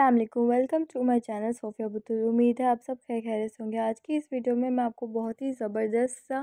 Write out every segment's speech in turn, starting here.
Aslam welcome to my channel Sofia Batool उम्मीद है आप सब खैर खैर होंगे आज की इस वीडियो में मैं आपको बहुत ही ज़बरदस्त सा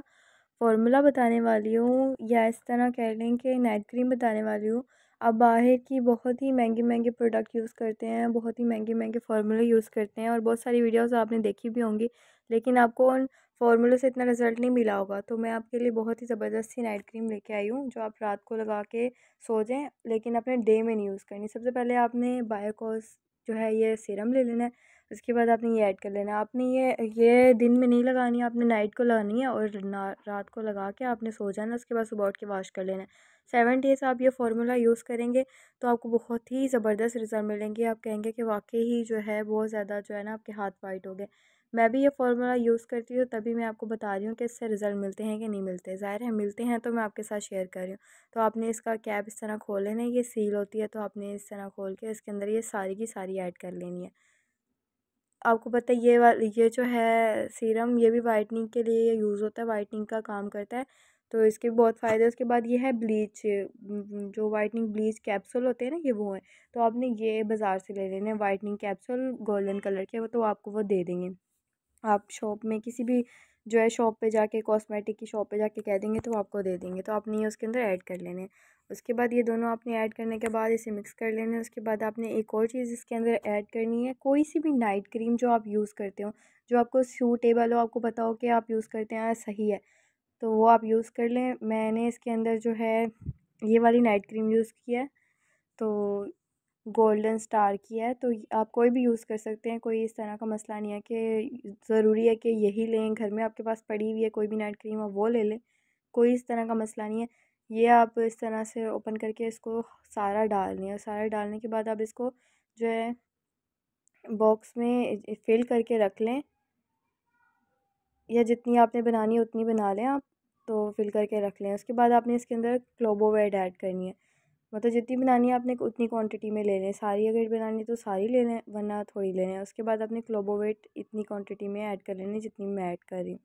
फार्मूला बताने वाली हूँ या इस तरह कह लें कि नाइट क्रीम बताने वाली हूँ आप बाहर की बहुत ही महंगे महंगे प्रोडक्ट यूज़ करते हैं बहुत ही महंगे महंगे फार्मूले यूज़ करते हैं और बहुत सारी वीडियोज़ आपने देखी भी होंगी लेकिन आपको उन फार्मूलों से इतना रिज़ल्ट नहीं मिला होगा तो मैं आपके लिए बहुत ही ज़बरदस्त सी नाइट क्रीम लेके आई हूँ जो आप रात को लगा के सो जाएँ लेकिन अपने डे में नहीं यूज़ करनी सबसे पहले आपने बायोकॉस जो है ये सीरम ले लेना है उसके बाद आपने ये ऐड कर लेना है आपने ये ये दिन में नहीं लगानी है आपने नाइट को लगानी है और ना रात को लगा के आपने सो जाना उसके बाद सुबह उठ के वाश कर लेना है सेवन डेज़ आप ये फार्मूला यूज़ करेंगे तो आपको बहुत ही ज़बरदस्त रिज़ल्ट मिलेंगे आप कहेंगे कि वाकई ही जो है बहुत ज़्यादा जो है ना आपके हाथ वाइट हो गए मैं भी ये फॉर्मूला यूज़ करती हूँ तभी मैं आपको बता रही हूँ कि इससे रिज़ल्ट मिलते हैं कि नहीं मिलते ज़ाहिर है मिलते हैं तो मैं आपके साथ शेयर कर रही हूँ तो आपने इसका कैप इस तरह खोल लेना है ये सील होती है तो आपने इस तरह खोल के इसके अंदर ये सारी की सारी ऐड कर लेनी है आपको पता है ये वाला ये जो है सीरम ये भी वाइटनिंग के लिए यूज़ होता है वाइटनिंग का काम करता है तो इसके बहुत फ़ायदे उसके बाद ये है ब्लीच जो वाइटनिंग ब्लीच कैप्सूल होते हैं ना ये वो हैं तो आपने ये बाज़ार से ले लेने वाइटनिंग कैप्सूल गोल्डन कलर के वो तो आपको वो दे देंगे आप शॉप में किसी भी जो है शॉप पे जाके कॉस्मेटिक की शॉप पे जाके कह देंगे तो वो आपको दे देंगे तो आपने ये उसके अंदर ऐड कर लेने उसके बाद ये दोनों आपने ऐड करने के बाद इसे मिक्स कर लेने उसके बाद आपने एक और चीज़ इसके अंदर ऐड करनी है कोई सी भी नाइट क्रीम जो आप यूज़ करते हो जो आपको सूटेबल हो आपको पता हो कि आप यूज़ करते हैं हाँ, सही है तो वो आप यूज़ कर लें मैंने इसके अंदर जो है ये वाली नाइट क्रीम यूज़ की है तो गोल्डन स्टार की है तो आप कोई भी यूज़ कर सकते हैं कोई इस तरह का मसला नहीं है कि ज़रूरी है कि यही लें घर में आपके पास पड़ी हुई है कोई भी नाइट क्रीम हो वो ले लें कोई इस तरह का मसला नहीं है ये आप इस तरह से ओपन करके इसको सारा डाल लें और सारा डालने के बाद आप इसको जो है बॉक्स में फिल करके रख लें या जितनी आपने बनानी है उतनी बना लें आप तो फिल करके रख लें उसके बाद आपने इसके अंदर क्लोबोवेड ऐड करनी है मतलब जितनी बनानी है आपने उतनी क्वांटिटी में ले लें सारी अगर बनानी है तो सारी ले लें वरना थोड़ी ले लें उसके बाद आपने क्लोबोवेट इतनी क्वांटिटी में ऐड कर लेनी है जितनी मैं ऐड कर रही हूँ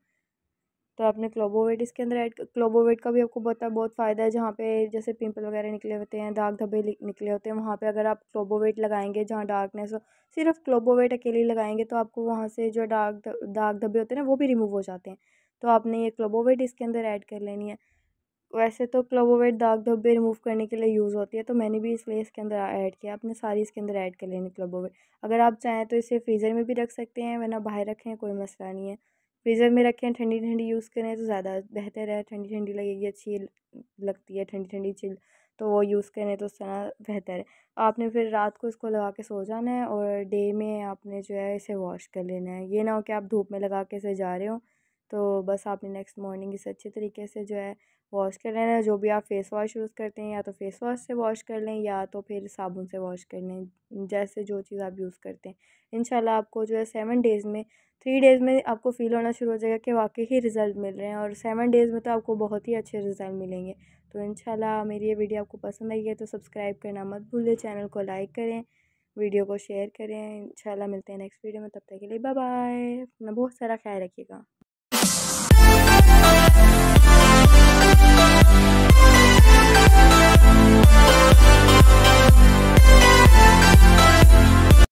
तो आपने क्लोबोवेट इसके अंदर ऐड क्लोबोवेट का भी आपको बता बहुत फ़ायदा है जहाँ पे जैसे पिंपल वगैरह निकले होते हैं दाग धब्बे निकले होते हैं वहाँ पे अगर आप क्लोबोवेट लगाएंगे जहाँ डार्कनेस हो सिर्फ क्लोबोवेट अकेले लगाएंगे तो आपको वहाँ से जो डार्क दाग धब्बे होते हैं ना वो भी रिमूव हो जाते हैं तो आपने ये क्लोबोवेट इसके अंदर ऐड कर लेनी है वैसे तो क्लोवोवेट दाग धब्बे रिमूव करने के लिए यूज़ होती है तो मैंने भी इसलिए इसके अंदर ऐड किया आपने सारी इसके अंदर ऐड कर लेनी क्लोबोवेट अगर आप चाहें तो इसे फ्रीज़र में भी रख सकते हैं वरना बाहर रखें कोई मसला नहीं है फ्रीज़र में रखें ठंडी ठंडी यूज़ करें तो ज़्यादा बेहतर है ठंडी ठंडी लगेगी अच्छी लगती है ठंडी ठंडी चिल तो वो यूज़ करें तो उस तरह बेहतर है आपने फिर रात को इसको लगा के सो जाना है और डे में आपने जो है इसे वॉश कर लेना है ये ना हो कि आप धूप में लगा के इसे जा रहे हो तो बस आपने नेक्स्ट मॉर्निंग इसे अच्छे तरीके से जो है वॉश कर लेना जो भी आप फ़ेस वॉश यूज़ करते हैं या तो फ़ेस वॉश से वॉश कर लें या तो फिर साबुन से वॉश कर लें जैसे जो चीज़ आप यूज़ करते हैं इंशाल्लाह आपको जो है सेवन डेज़ में थ्री डेज़ में आपको फ़ील होना शुरू हो जाएगा कि वाकई ही रिज़ल्ट मिल रहे हैं और सेवन डेज़ में तो आपको बहुत ही अच्छे रिज़ल्ट मिलेंगे तो इन मेरी ये वीडियो आपको पसंद आई है तो सब्सक्राइब करना मत भूलें चैनल को लाइक करें वीडियो को शेयर करें इंशाल्लाह मिलते हैं नेक्स्ट वीडियो में तब तक के लिए बाय बाय अपना बहुत सारा ख्याल रखिएगा